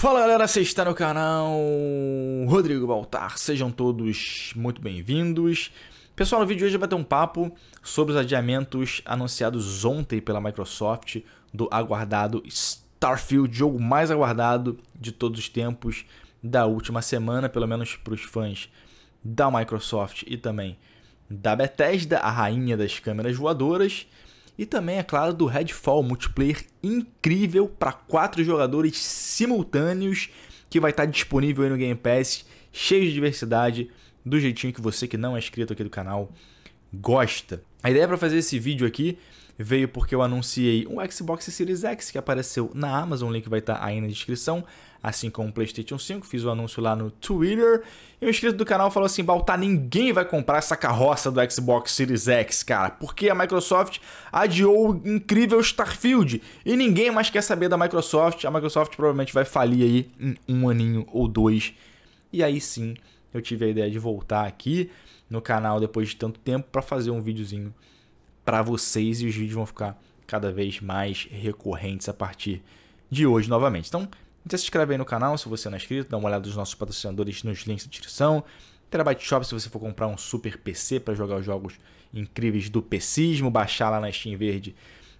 Fala galera, você está no canal Rodrigo Baltar, sejam todos muito bem-vindos. Pessoal, no vídeo de hoje vai ter um papo sobre os adiamentos anunciados ontem pela Microsoft do aguardado Starfield, jogo mais aguardado de todos os tempos da última semana, pelo menos para os fãs da Microsoft e também da Bethesda, a rainha das câmeras voadoras. E também, é claro, do Redfall, multiplayer incrível para quatro jogadores simultâneos, que vai estar tá disponível aí no Game Pass, cheio de diversidade, do jeitinho que você que não é inscrito aqui do canal gosta. A ideia para fazer esse vídeo aqui veio porque eu anunciei um Xbox Series X que apareceu na Amazon, o link vai estar tá aí na descrição assim como o PlayStation 5. Fiz o um anúncio lá no Twitter. E um inscrito do canal falou assim: Baltar, tá, ninguém vai comprar essa carroça do Xbox Series X, cara, porque a Microsoft adiou o incrível Starfield e ninguém mais quer saber da Microsoft. A Microsoft provavelmente vai falir aí em um aninho ou dois. E aí sim, eu tive a ideia de voltar aqui no canal depois de tanto tempo para fazer um videozinho para vocês e os vídeos vão ficar cada vez mais recorrentes a partir de hoje novamente. Então, então se inscreve aí no canal se você não é inscrito, dá uma olhada nos nossos patrocinadores nos links da descrição. Terabyte Shop se você for comprar um super PC para jogar os jogos incríveis do Pecismo, baixar lá na Steam Verde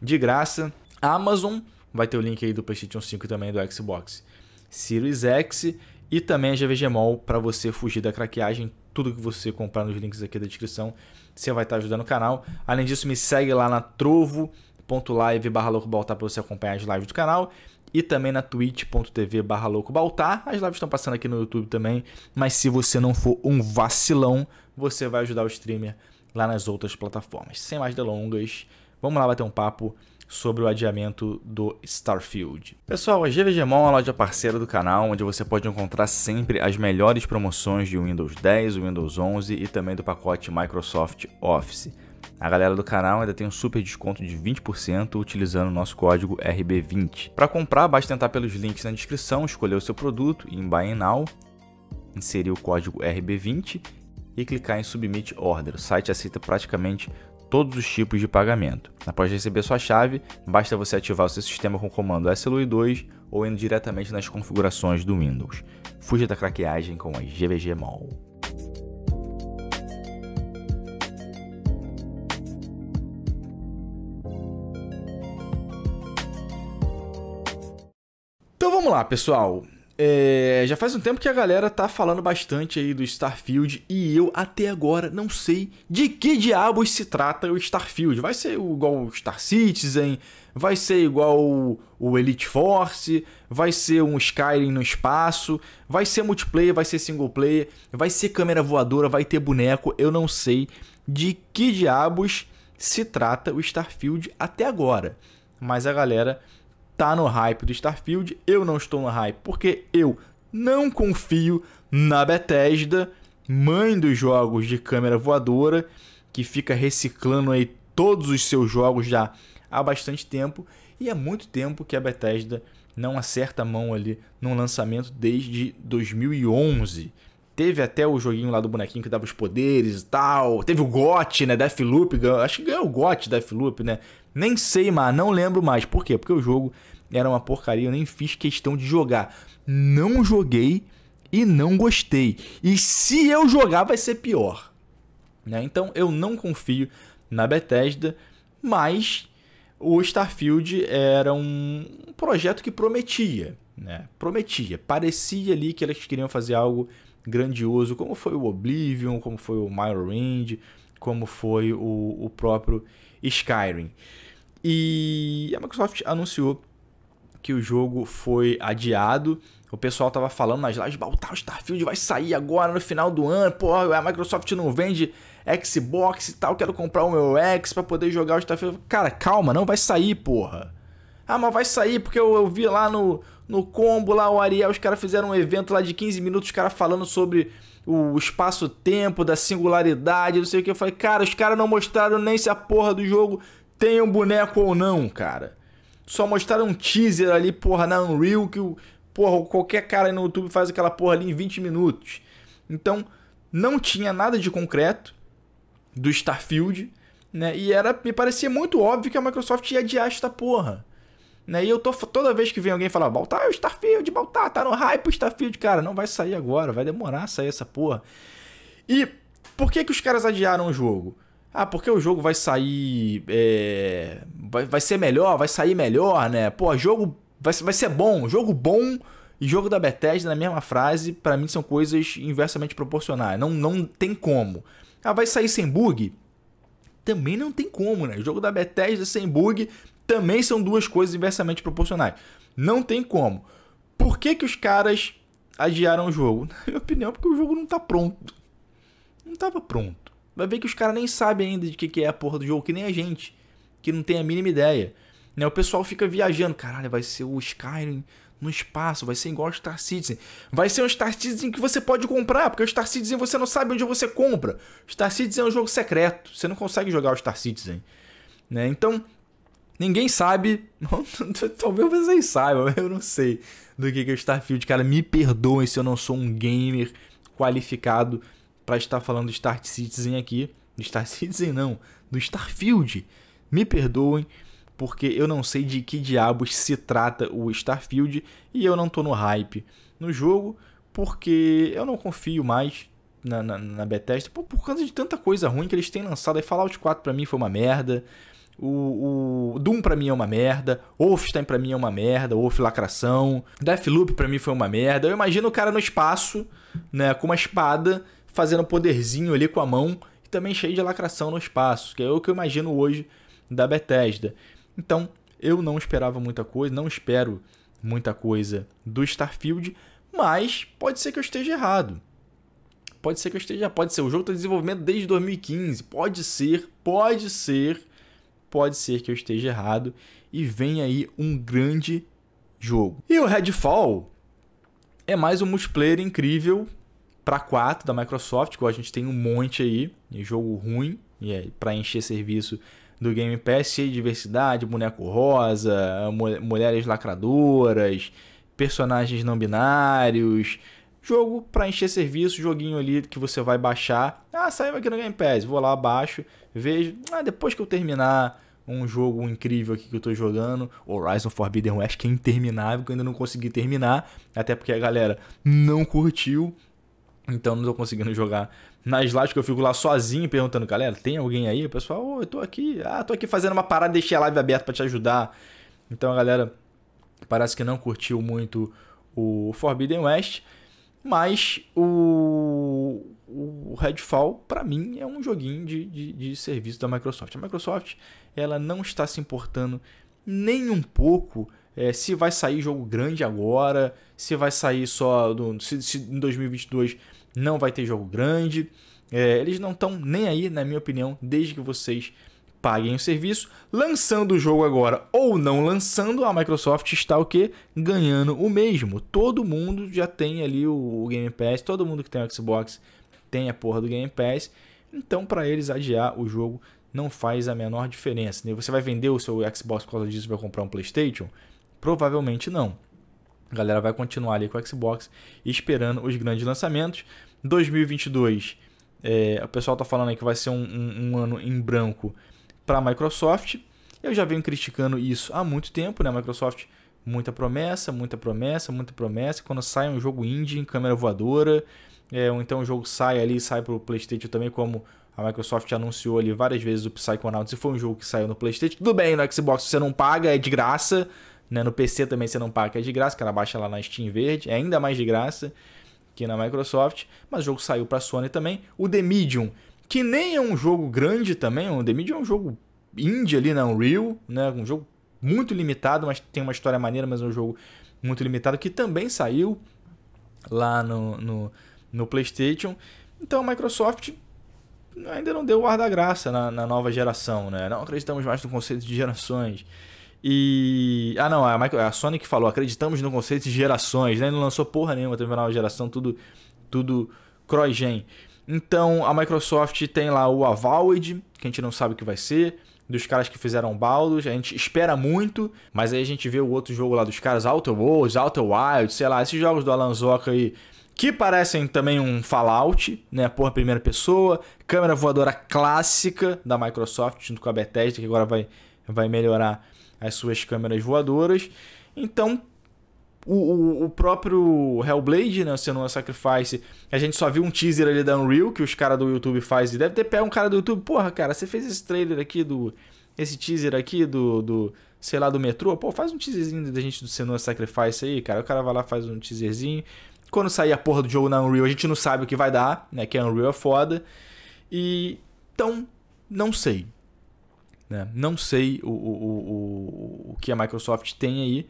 de graça. Amazon, vai ter o link aí do PlayStation 5 e também do Xbox Series X. E também a GVGMOL para você fugir da craqueagem. Tudo que você comprar nos links aqui da descrição, você vai estar tá ajudando o canal. Além disso, me segue lá na trovo.live barra para você acompanhar as lives do canal e também na twitch.tv barra loucobaltar. As lives estão passando aqui no YouTube também, mas se você não for um vacilão, você vai ajudar o streamer lá nas outras plataformas. Sem mais delongas, vamos lá bater um papo sobre o adiamento do Starfield. Pessoal, a GVGMON é a loja parceira do canal, onde você pode encontrar sempre as melhores promoções de Windows 10, Windows 11 e também do pacote Microsoft Office. A galera do canal ainda tem um super desconto de 20% utilizando o nosso código RB20. Para comprar, basta tentar pelos links na descrição, escolher o seu produto em Buy Now, inserir o código RB20 e clicar em Submit Order. O site aceita praticamente todos os tipos de pagamento. Após receber sua chave, basta você ativar o seu sistema com o comando SLUI2 ou indo diretamente nas configurações do Windows. Fuja da craqueagem com a GVG Mall. vamos lá, pessoal. É, já faz um tempo que a galera tá falando bastante aí do Starfield e eu até agora não sei de que diabos se trata o Starfield. Vai ser igual o Star Citizen, vai ser igual o Elite Force, vai ser um Skyrim no espaço, vai ser multiplayer, vai ser single player, vai ser câmera voadora, vai ter boneco. Eu não sei de que diabos se trata o Starfield até agora, mas a galera tá no hype do Starfield, eu não estou no hype porque eu não confio na Bethesda, mãe dos jogos de câmera voadora, que fica reciclando aí todos os seus jogos já há bastante tempo, e há muito tempo que a Bethesda não acerta a mão ali num lançamento desde 2011. Teve até o joguinho lá do bonequinho que dava os poderes e tal. Teve o GOT, né? Deathloop. Acho que ganhou o GOT, Deathloop, né? Nem sei, mais, não lembro mais. Por quê? Porque o jogo era uma porcaria, eu nem fiz questão de jogar. Não joguei e não gostei. E se eu jogar, vai ser pior. Né? Então eu não confio na Bethesda, mas o Starfield era um projeto que prometia. Né? Prometia. Parecia ali que eles queriam fazer algo grandioso, como foi o Oblivion, como foi o Morrowind, como foi o, o próprio Skyrim. E a Microsoft anunciou que o jogo foi adiado. O pessoal tava falando nas lives, o tá, Starfield vai sair agora no final do ano. Pô, a Microsoft não vende Xbox e tal, quero comprar o meu X para poder jogar o Starfield. Cara, calma, não vai sair, porra. Ah, mas vai sair porque eu, eu vi lá no, no combo lá o Ariel, os caras fizeram um evento lá de 15 minutos, os caras falando sobre o espaço-tempo, da singularidade, não sei o que. Eu falei, cara, os caras não mostraram nem se a porra do jogo tem um boneco ou não, cara. Só mostraram um teaser ali, porra, na Unreal, que o, porra, qualquer cara no YouTube faz aquela porra ali em 20 minutos. Então, não tinha nada de concreto do Starfield, né? E era, me parecia muito óbvio que a Microsoft ia adiar esta porra. Né? E eu tô toda vez que vem alguém falar, Baltar, é o Starfield, Baltar, tá no hype o Starfield, cara, não vai sair agora, vai demorar a sair essa porra. E por que que os caras adiaram o jogo? Ah, porque o jogo vai sair. É, vai, vai ser melhor, vai sair melhor, né? Pô, jogo. Vai, vai ser bom. Jogo bom e jogo da Bethesda na mesma frase, para mim são coisas inversamente proporcionais. Não, não tem como. Ah, vai sair sem bug? Também não tem como, né? jogo da Bethesda sem bug também são duas coisas inversamente proporcionais. Não tem como. Por que, que os caras adiaram o jogo? Na minha opinião, porque o jogo não tá pronto. Não tava pronto. Vai ver que os caras nem sabem ainda de que, que é a porra do jogo, que nem a gente, que não tem a mínima ideia. Né? O pessoal fica viajando, caralho, vai ser o Skyrim no espaço, vai ser igual ao Star Citizen. Vai ser um Star Citizen que você pode comprar, porque o Star Citizen você não sabe onde você compra. Star Citizen é um jogo secreto, você não consegue jogar o Star Citizen. Né? Então, ninguém sabe, talvez vocês saibam, eu não sei do que, que é o Starfield. Cara, me perdoem se eu não sou um gamer qualificado para estar falando do Star Citizen aqui. Do Star Citizen não, do Starfield. Me perdoem, porque eu não sei de que diabos se trata o Starfield e eu não tô no hype no jogo, porque eu não confio mais na, na, na Bethesda por, por causa de tanta coisa ruim que eles têm lançado. Aí Fallout 4 para mim foi uma merda. O, o, Doom pra mim é uma merda, Wolfenstein pra mim é uma merda, Wolf Lacração, Deathloop pra mim foi uma merda. Eu imagino o cara no espaço, né, com uma espada, fazendo poderzinho ali com a mão e também cheio de lacração no espaço, que é o que eu imagino hoje da Bethesda. Então, eu não esperava muita coisa, não espero muita coisa do Starfield, mas pode ser que eu esteja errado. Pode ser que eu esteja, pode ser. O jogo está em desenvolvimento desde 2015, pode ser, pode ser, pode ser que eu esteja errado e vem aí um grande jogo. E o Redfall é mais um multiplayer incrível para 4 da Microsoft, que a gente tem um monte aí, de jogo ruim, e é, para encher serviço do Game Pass, cheio de diversidade, boneco rosa, mulheres lacradoras, personagens não binários, jogo para encher serviço, joguinho ali que você vai baixar. Ah, saiu aqui no Game Pass, vou lá, baixo, vejo. Ah, depois que eu terminar um jogo incrível aqui que eu tô jogando, Horizon Forbidden West, que é interminável, que eu ainda não consegui terminar, até porque a galera não curtiu. Então não tô conseguindo jogar nas lives que eu fico lá sozinho perguntando, galera, tem alguém aí? O pessoal, oh, eu tô aqui, ah, tô aqui fazendo uma parada, deixei a live aberta para te ajudar. Então a galera parece que não curtiu muito o Forbidden West, mas o, o Redfall, para mim, é um joguinho de, de, de serviço da Microsoft. A Microsoft, ela não está se importando nem um pouco é, se vai sair jogo grande agora, se vai sair só do, se, se em 2022 não vai ter jogo grande. É, eles não estão nem aí, na minha opinião, desde que vocês paguem o serviço. Lançando o jogo agora ou não lançando, a Microsoft está o que? Ganhando o mesmo. Todo mundo já tem ali o, o Game Pass, todo mundo que tem o Xbox tem a porra do Game Pass. Então, para eles adiar o jogo não faz a menor diferença. Né? Você vai vender o seu Xbox por causa disso e vai comprar um PlayStation? Provavelmente não. A galera vai continuar ali com o Xbox esperando os grandes lançamentos. 2022, é, o pessoal está falando que vai ser um, um, um ano em branco para a Microsoft. Eu já venho criticando isso há muito tempo, né? Microsoft, muita promessa, muita promessa, muita promessa. Quando sai um jogo indie em câmera voadora, é, ou então o jogo sai ali, sai para o PlayStation também, como a Microsoft anunciou ali várias vezes o Psychonauts, se foi um jogo que saiu no PlayStation. Tudo bem, no Xbox você não paga, é de graça, né? No PC também você não paga, que é de graça, que ela baixa lá na Steam Verde, é ainda mais de graça que na Microsoft, mas o jogo saiu para Sony também. O The Medium, que nem é um jogo grande também, o The Medium é um jogo indie ali na né? Unreal, né? um jogo muito limitado, mas tem uma história maneira, mas é um jogo muito limitado, que também saiu lá no, no, no PlayStation. Então a Microsoft ainda não deu o ar da graça na, na nova geração, né? Não acreditamos mais no conceito de gerações. E. Ah, não, é a, Michael, é a Sony que falou, acreditamos no conceito de gerações, né? Ele não lançou porra nenhuma, teve uma geração, tudo, tudo cross-gen. Então a Microsoft tem lá o Avowed, que a gente não sabe o que vai ser, dos caras que fizeram Baldos a gente espera muito, mas aí a gente vê o outro jogo lá dos caras, Outer Worlds, Outer Wild sei lá, esses jogos do Alan Zoka aí, que parecem também um Fallout, né? Porra, primeira pessoa, câmera voadora clássica da Microsoft, junto com a Bethesda, que agora vai, vai melhorar as suas câmeras voadoras. Então, o, o, o, próprio Hellblade, né, sendo uma Sacrifice, a gente só viu um teaser ali da Unreal que os caras do YouTube fazem. Deve ter pego um cara do YouTube, porra, cara, você fez esse trailer aqui do. Esse teaser aqui do. do sei lá, do metrô. Pô, faz um teaserzinho da gente do Senua Sacrifice aí, cara. O cara vai lá, faz um teaserzinho. Quando sair a porra do jogo na Unreal, a gente não sabe o que vai dar, né? Que a Unreal é foda. E. Então, não sei. Né? Não sei o, o, o, o que a Microsoft tem aí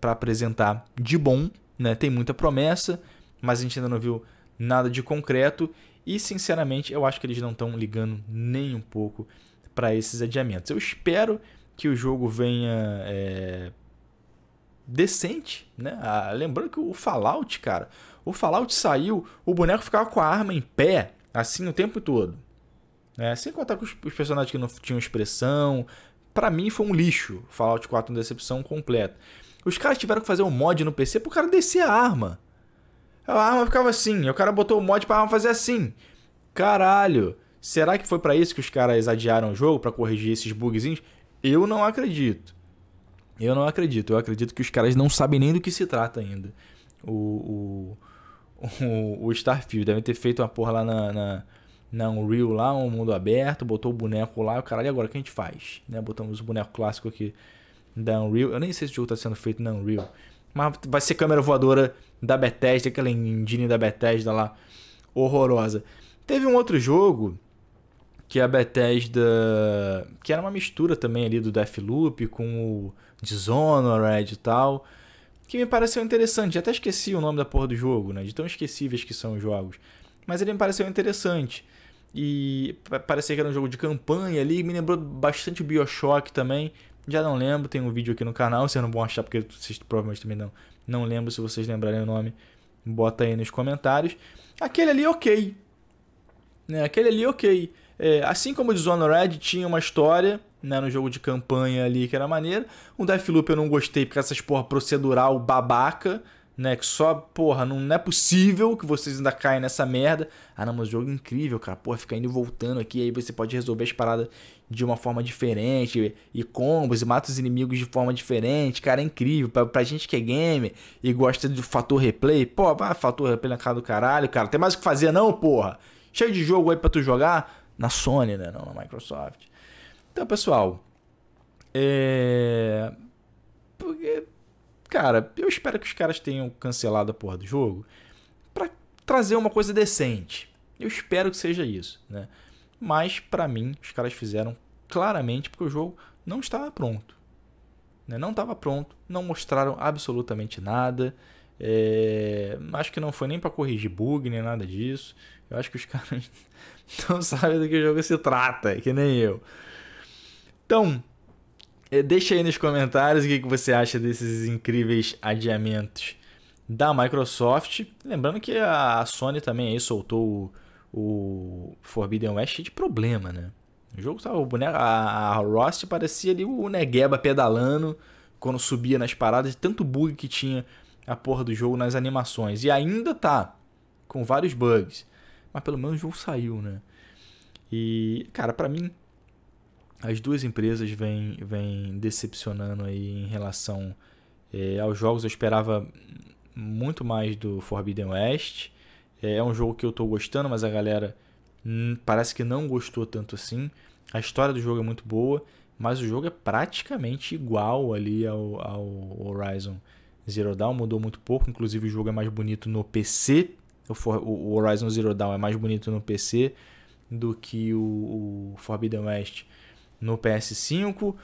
para apresentar de bom. Né? Tem muita promessa, mas a gente ainda não viu nada de concreto. E, sinceramente, eu acho que eles não estão ligando nem um pouco para esses adiamentos. Eu espero que o jogo venha é, decente. Né? Ah, lembrando que o Fallout, cara, o Fallout saiu, o boneco ficava com a arma em pé, assim, o tempo todo. Né? Sem contar com os, os personagens que não tinham expressão. para mim foi um lixo. Fallout 4 uma decepção completa. Os caras tiveram que fazer um mod no PC pro cara descer a arma. A arma ficava assim. o cara botou o mod pra arma fazer assim. Caralho. Será que foi para isso que os caras adiaram o jogo? para corrigir esses bugzinhos? Eu não acredito. Eu não acredito. Eu acredito que os caras não sabem nem do que se trata ainda. O, o, o, o Starfield. Devem ter feito uma porra lá na, na não real lá, um mundo aberto, botou o boneco lá, o caralho, agora o que a gente faz? Né? Botamos o boneco clássico aqui da Unreal. Eu nem sei se o jogo está sendo feito na Unreal. Mas vai ser câmera voadora da Bethesda, aquela engine da Bethesda lá, horrorosa. Teve um outro jogo que a Bethesda... Que era uma mistura também ali do Deathloop com o Dishonored e tal. Que me pareceu interessante. até esqueci o nome da porra do jogo, né? De tão esquecíveis que são os jogos mas ele me pareceu interessante. E parecia que era um jogo de campanha ali, me lembrou bastante o Bioshock também. Já não lembro, tem um vídeo aqui no canal, se não vão achar porque vocês provavelmente também não. Não lembro se vocês lembrarem o nome, bota aí nos comentários. Aquele ali, ok. Né? Aquele ali, ok. É, assim como o Dishonored tinha uma história, né, no jogo de campanha ali que era maneiro. O Deathloop eu não gostei porque essas porra procedural babaca, né? Que só, porra, não, não, é possível que vocês ainda caem nessa merda. Ah, não, mas o jogo é incrível, cara. Porra, fica indo e voltando aqui, aí você pode resolver as paradas de uma forma diferente, e combos, e mata os inimigos de forma diferente, cara, é incrível. Pra, pra gente que é game e gosta do fator replay, pô, fator replay na cara do caralho, cara. Tem mais o que fazer, não, porra? Cheio de jogo aí pra tu jogar na Sony, né? Não, na Microsoft. Então, pessoal, é. Porque cara, eu espero que os caras tenham cancelado a porra do jogo para trazer uma coisa decente. Eu espero que seja isso, né? Mas para mim, os caras fizeram claramente porque o jogo não estava pronto. Né? Não estava pronto, não mostraram absolutamente nada. É... Acho que não foi nem para corrigir bug nem nada disso. Eu acho que os caras não sabem do que o jogo se trata, que nem eu. Então, é, deixa aí nos comentários o que você acha desses incríveis adiamentos da Microsoft. Lembrando que a Sony também aí soltou o, o Forbidden West cheio de problema, né? O jogo tava. O né, boneco, a, a Rost parecia ali o Negueba pedalando quando subia nas paradas, tanto bug que tinha a porra do jogo nas animações. E ainda tá com vários bugs. Mas pelo menos o jogo saiu, né? E, cara, para mim, as duas empresas vêm, vêm decepcionando aí em relação é, aos jogos. Eu esperava muito mais do Forbidden West. É, é um jogo que eu estou gostando, mas a galera hum, parece que não gostou tanto assim. A história do jogo é muito boa, mas o jogo é praticamente igual ali ao, ao Horizon Zero Dawn. Mudou muito pouco, inclusive o jogo é mais bonito no PC. O, o Horizon Zero Dawn é mais bonito no PC do que o, o Forbidden West no PS5.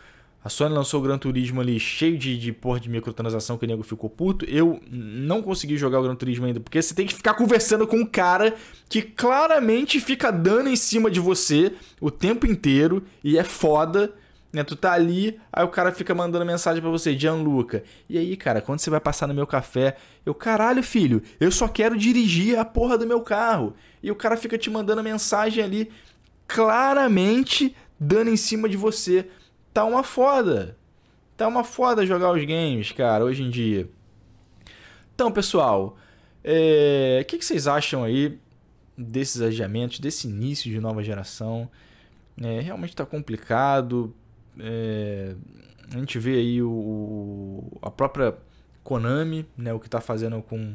A Sony lançou o Gran Turismo ali cheio de, de porra de microtransação que o nego ficou puto. Eu não consegui jogar o Gran Turismo ainda, porque você tem que ficar conversando com um cara que claramente fica dando em cima de você o tempo inteiro e é foda. Né? Tu tá ali, aí o cara fica mandando mensagem para você, Gianluca. E aí, cara, quando você vai passar no meu café? Eu, caralho, filho, eu só quero dirigir a porra do meu carro. E o cara fica te mandando mensagem ali claramente dando em cima de você. Tá uma foda. Tá uma foda jogar os games, cara, hoje em dia. Então, pessoal, é... o que, que vocês acham aí desses adiamentos, desse início de nova geração? É, realmente está complicado. É... a gente vê aí o, a própria Konami, né, o que está fazendo com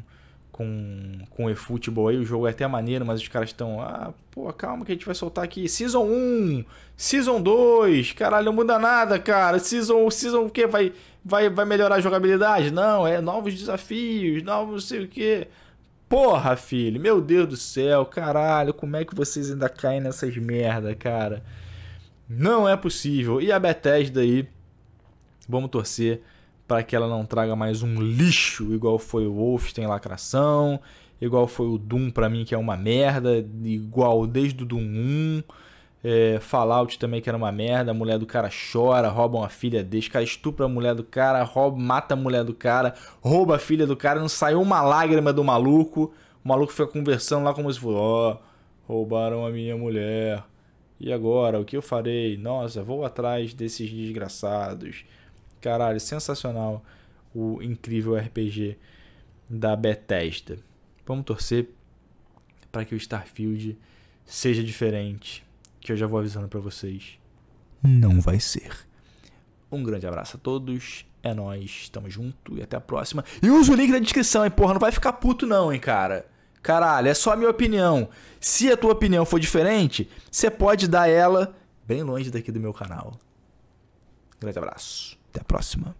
com, com eFootball aí. O jogo é até maneiro, mas os caras estão. Ah, pô, calma que a gente vai soltar aqui. Season 1, Season 2. Caralho, não muda nada, cara. Season, season o quê? Vai, vai, vai melhorar a jogabilidade? Não, é novos desafios, novos não sei o quê. Porra, filho, meu Deus do céu, caralho, como é que vocês ainda caem nessas merda, cara? Não é possível. E a Bethesda aí, vamos torcer para que ela não traga mais um lixo, igual foi o Wolf tem Lacração, igual foi o Doom para mim, que é uma merda, igual desde o Doom 1. É, Fallout também que era uma merda, a mulher do cara chora, roubam a filha dele, cara estupra a mulher do cara, rouba, mata a mulher do cara, rouba a filha do cara, não saiu uma lágrima do maluco. O maluco fica conversando lá como se fosse, ó, oh, roubaram a minha mulher. E agora, o que eu farei? Nossa, vou atrás desses desgraçados. Caralho, sensacional o incrível RPG da Bethesda. Vamos torcer para que o Starfield seja diferente, que eu já vou avisando para vocês. Não vai ser. Um grande abraço a todos. É nós, tamo junto e até a próxima. E usa o link da descrição, hein, porra, não vai ficar puto não, hein, cara. Caralho, é só a minha opinião. Se a tua opinião for diferente, você pode dar ela bem longe daqui do meu canal. grande abraço. Até a próxima.